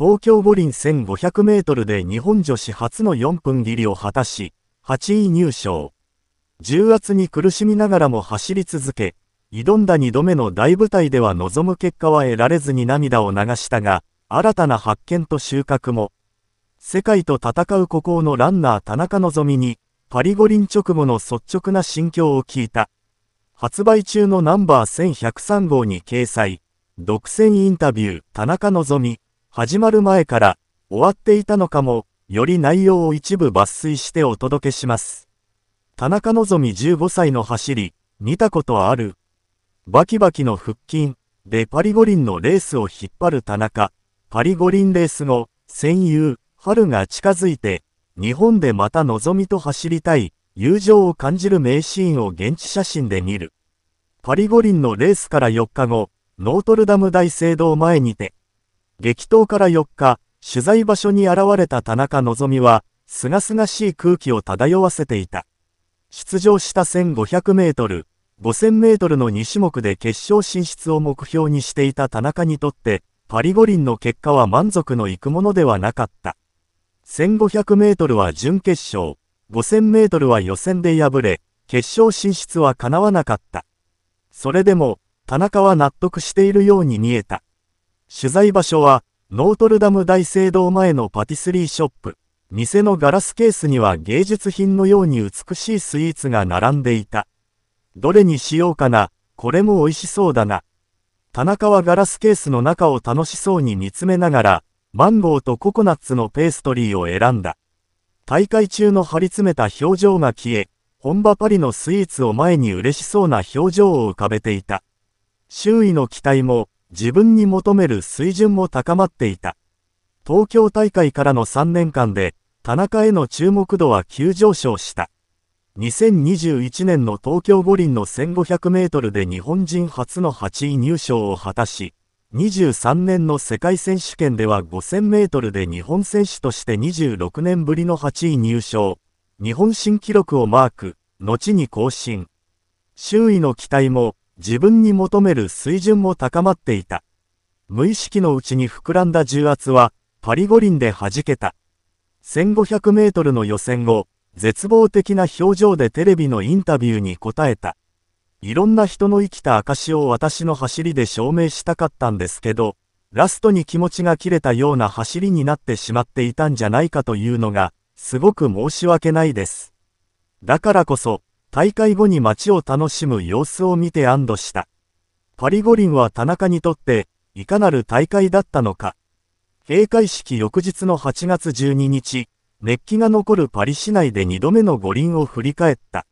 東京五輪1500メートルで日本女子初の4分切りを果たし、8位入賞。重圧に苦しみながらも走り続け、挑んだ2度目の大舞台では望む結果は得られずに涙を流したが、新たな発見と収穫も。世界と戦う孤高のランナー田中希実に、パリ五輪直後の率直な心境を聞いた。発売中のナンバー1103号に掲載、独占インタビュー田中希実。始まる前から終わっていたのかも、より内容を一部抜粋してお届けします。田中希実15歳の走り、見たことある。バキバキの腹筋でパリ五輪のレースを引っ張る田中、パリ五輪レース後、戦友、春が近づいて、日本でまた望みと走りたい、友情を感じる名シーンを現地写真で見る。パリ五輪のレースから4日後、ノートルダム大聖堂前にて、激闘から4日、取材場所に現れた田中希美は、すがすがしい空気を漂わせていた。出場した1500メートル、5000メートルの2種目で決勝進出を目標にしていた田中にとって、パリ五輪の結果は満足のいくものではなかった。1500メートルは準決勝、5000メートルは予選で敗れ、決勝進出は叶わなかった。それでも、田中は納得しているように見えた。取材場所は、ノートルダム大聖堂前のパティスリーショップ。店のガラスケースには芸術品のように美しいスイーツが並んでいた。どれにしようかな、これも美味しそうだな。田中はガラスケースの中を楽しそうに見つめながら、マンゴーとココナッツのペーストリーを選んだ。大会中の張り詰めた表情が消え、本場パリのスイーツを前に嬉しそうな表情を浮かべていた。周囲の期待も、自分に求める水準も高まっていた。東京大会からの3年間で、田中への注目度は急上昇した。2021年の東京五輪の1500メートルで日本人初の8位入賞を果たし、23年の世界選手権では5000メートルで日本選手として26年ぶりの8位入賞、日本新記録をマーク、後に更新。周囲の期待も、自分に求める水準も高まっていた。無意識のうちに膨らんだ重圧は、パリ五輪で弾けた。1500メートルの予選後、絶望的な表情でテレビのインタビューに答えた。いろんな人の生きた証を私の走りで証明したかったんですけど、ラストに気持ちが切れたような走りになってしまっていたんじゃないかというのが、すごく申し訳ないです。だからこそ、大会後に街を楽しむ様子を見て安堵した。パリ五輪は田中にとっていかなる大会だったのか。閉会式翌日の8月12日、熱気が残るパリ市内で2度目の五輪を振り返った。